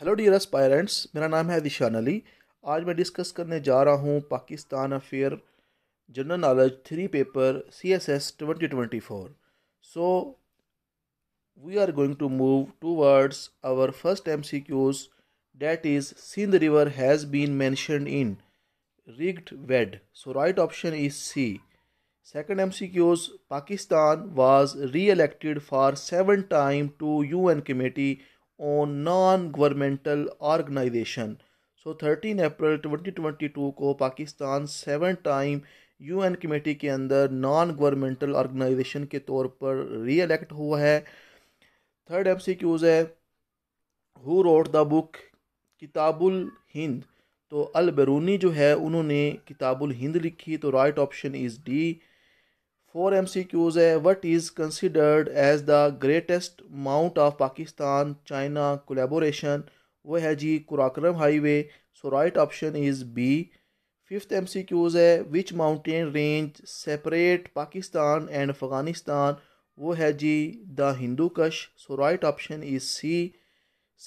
Hello dear aspirants मेरा नाम है दिशान अली आज मैं डिस्कस करने जा रहा हूँ Pakistan affair general knowledge three paper C S S twenty twenty four so we are going to move towards our first M C Qs that is Sindh river has been mentioned in rigged wed. So right option is C. Second MCQs Pakistan was re-elected for seven time to UN committee on non governmental organization so 13 अप्रैल 2022 को Pakistan seven time UN committee के अंदर non governmental organisation के तौर पर री reelect हुआ है थर्ड एम सी क्यूज़ है who wrote the book Kitabul Hind तो अल बरूनी जो है उन्होंने किताबुल हिंद लिखी तो right option is D four M C Qs है what is considered as the greatest mount of Pakistan China collaboration वो है जी Karakoram highway so right option is B fifth M C Qs है which mountain range separate Pakistan and Afghanistan वो है जी the Hindu Kush so right option is C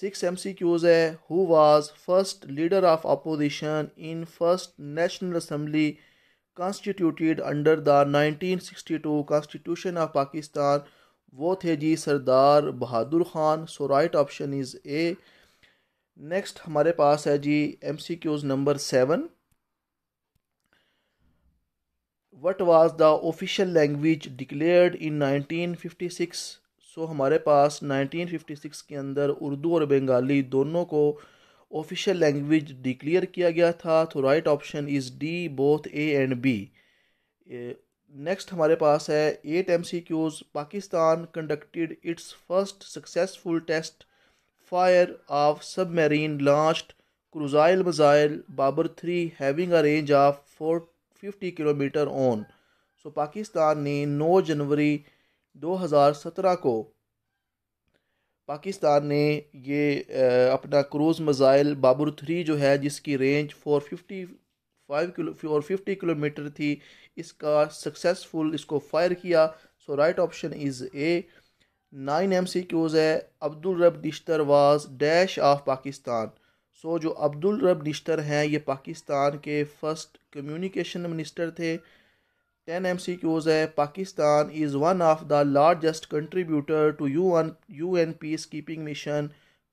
six M C Qs है who was first leader of opposition in first national assembly constituted under the 1962 constitution of Pakistan वो थे जी Sardar Bahadur Khan so right option is A next हमारे पास है जी M C Qs number seven what was the official language declared in 1956 so so, हमारे पास 1956 के अंदर उर्दू और बंगाली दोनों को ऑफिशियल लैंग्वेज डिक्लेयर किया गया था तो right option is D both A and B next हमारे पास है eight M C Qs Pakistan conducted its first successful test fire of submarine launched cruise missile Babur three having a range of four fifty kilometer on so Pakistan ने नौ जनवरी दो हज़ार सत्रह को पाकिस्तान ने ये अपना क्रूज़ मिज़ाइल बाबर थ्री जो है जिसकी range four fifty five kilo four fifty kilometer थी इसका सक्सेसफुल इसको फायर किया so right option is A nine M C Qs है Abdul Rab Nishtar was dash of Pakistan so जो अब्दुल रब निश्तर हैं ये पाकिस्तान के फर्स्ट कम्युनिकेशन मिनिस्टर थे टेन एम सी क्यूज है Pakistan is one of the largest contributor to U N U N peace keeping mission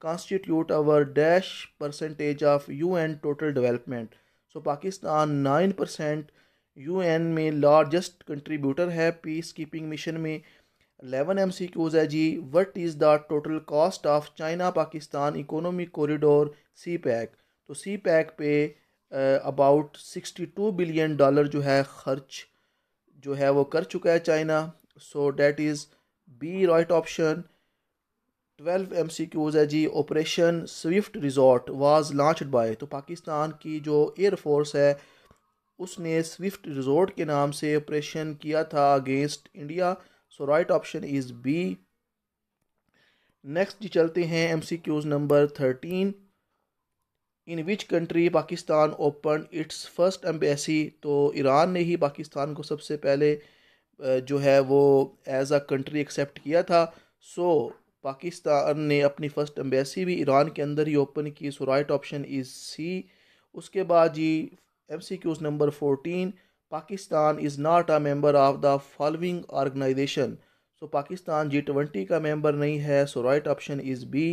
constitute our dash percentage of U N total development so Pakistan nine percent U N में largest contributor है peace keeping mission में eleven M C Qs है जी what is the total cost of China Pakistan economic corridor CPEC तो CPEC पे about sixty two billion dollar जो है खर्च जो है वो कर चुका है China so that is B right option twelve M C Qs है जी operation swift resort was launch by तो पाकिस्तान की जो एयरफोर्स है उसने स्विफ्ट रिजॉर्ट के नाम से ऑपरेशन किया था against India so right option is B next जी चलते हैं M C Qs number thirteen in which country Pakistan open its first embassy तो ईरान ने ही पाकिस्तान को सबसे पहले जो है वो एज़ अ कंट्री एक्सेप्ट किया था सो पाकिस्तान ने अपनी फ़र्स्ट एम्बेसी भी ईरान के अंदर ही ओपन की so right option is C उसके बाद जी M C Qs number fourteen Pakistan is not a member of the following organization so Pakistan G twenty का मेंबर नहीं है so right option is B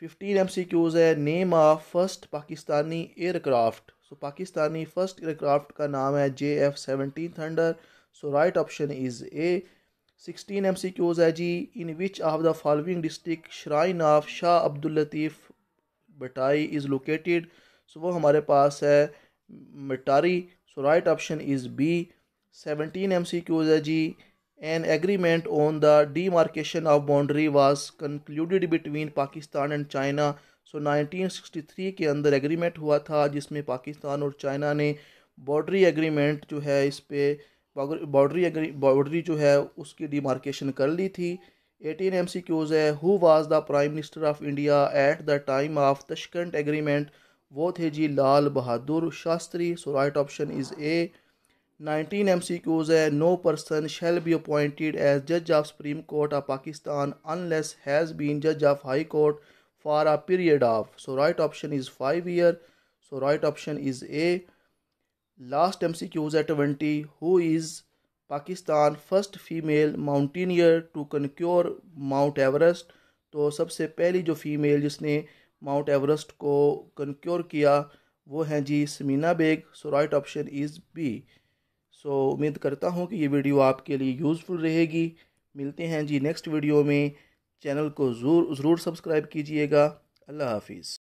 fifteen M C Qs है name of first Pakistani aircraft so Pakistani first aircraft का नाम है J F seventeen thunder so right option is A sixteen M C Qs है जी in which of the following district shrine of Shah Abdul Latif Bhittai is located so वो हमारे पास है Matiari so right option is B seventeen M C Qs है जी an agreement on the demarcation of boundary was concluded between pakistan and china so 1963 के अंदर agreement हुआ था जिसमें पाकिस्तान और चाइना ने बॉर्डरी एग्रीमेंट जो है इस पे बॉर्डरी बॉर्डरी जो है उसकी डिमार्केशन कर ली थी एटीन एम सी क्यूज़ है who was the prime minister of India at the time of तशकंट agreement वो थे जी लाल बहादुर शास्त्री सो right option is A nineteen M C Qs है no person shall be appointed as जज of supreme court of Pakistan unless has been जज of high court for a period of so right option is five year so right option is A last M C Qs है twenty who is Pakistan first female mountaineer to conquer mount Everest तो सबसे पहली जो female जिसने mount Everest को कनक्योर किया वो हैं जी Samina Baig so right option is B so उम्मीद करता हूँ कि ये वीडियो आपके लिए यूज़फुल रहेगी मिलते हैं जी नेक्स्ट वीडियो में चैनल को ज़रूर ज़रूर सब्सक्राइब कीजिएगा अल्लाह हाफिज़